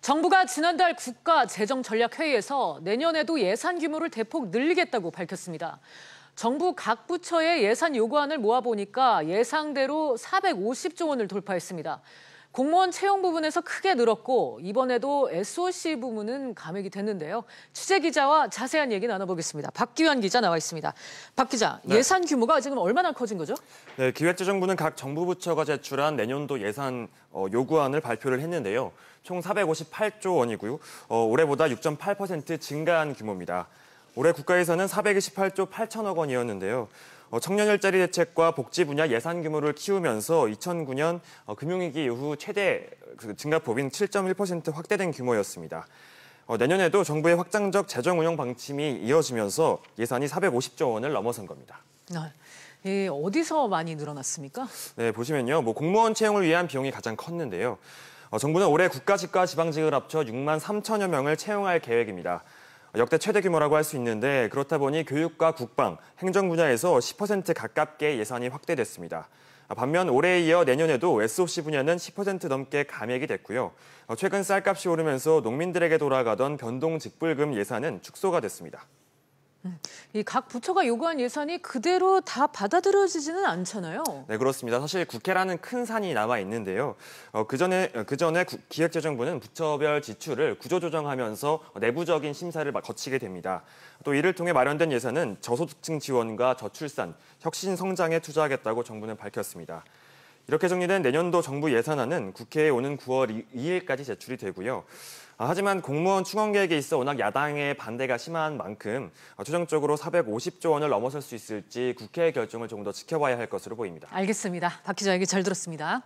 정부가 지난달 국가 재정 전략 회의에서 내년에도 예산 규모를 대폭 늘리겠다고 밝혔습니다. 정부 각 부처의 예산 요구안을 모아보니까 예상대로 450조 원을 돌파했습니다. 공무원 채용 부분에서 크게 늘었고 이번에도 SOC 부문은 감액이 됐는데요. 취재 기자와 자세한 얘기 나눠보겠습니다. 박기환 기자 나와 있습니다. 박 기자, 네. 예산 규모가 지금 얼마나 커진 거죠? 네, 기획재정부는 각 정부 부처가 제출한 내년도 예산 어, 요구안을 발표를 했는데요. 총 458조 원이고요. 어, 올해보다 6.8% 증가한 규모입니다. 올해 국가에서는 428조 8천억 원이었는데요. 어, 청년 일자리 대책과 복지 분야 예산 규모를 키우면서 2009년 어, 금융위기 이후 최대 그 증가폭인 7.1% 확대된 규모였습니다. 어, 내년에도 정부의 확장적 재정 운영 방침이 이어지면서 예산이 450조 원을 넘어선 겁니다. 예, 어디서 많이 늘어났습니까? 네, 보시면요. 뭐 공무원 채용을 위한 비용이 가장 컸는데요. 정부는 올해 국가직과 지방직을 합쳐 6만 3천여 명을 채용할 계획입니다. 역대 최대 규모라고 할 수 있는데 그렇다 보니 교육과 국방, 행정 분야에서 10% 가깝게 예산이 확대됐습니다. 반면 올해에 이어 내년에도 SOC 분야는 10% 넘게 감액이 됐고요. 최근 쌀값이 오르면서 농민들에게 돌아가던 변동 직불금 예산은 축소가 됐습니다. 음. 이각 부처가 요구한 예산이 그대로 다 받아들여지지는 않잖아요. 네, 그렇습니다. 사실 국회라는 큰 산이 남아 있는데요. 어, 그 전에 어, 그 전에 기획재정부는 부처별 지출을 구조조정하면서 내부적인 심사를 거치게 됩니다. 또 이를 통해 마련된 예산은 저소득층 지원과 저출산, 혁신 성장에 투자하겠다고 정부는 밝혔습니다. 이렇게 정리된 내년도 정부 예산안은 국회에 오는 9월 2일까지 제출이 되고요. 아, 하지만 공무원 충원 계획에 있어 워낙 야당의 반대가 심한 만큼 어, 최종적으로 450조 원을 넘어설 수 있을지 국회 결정을 조금 더 지켜봐야 할 것으로 보입니다. 알겠습니다. 박 기자에게 잘 들었습니다.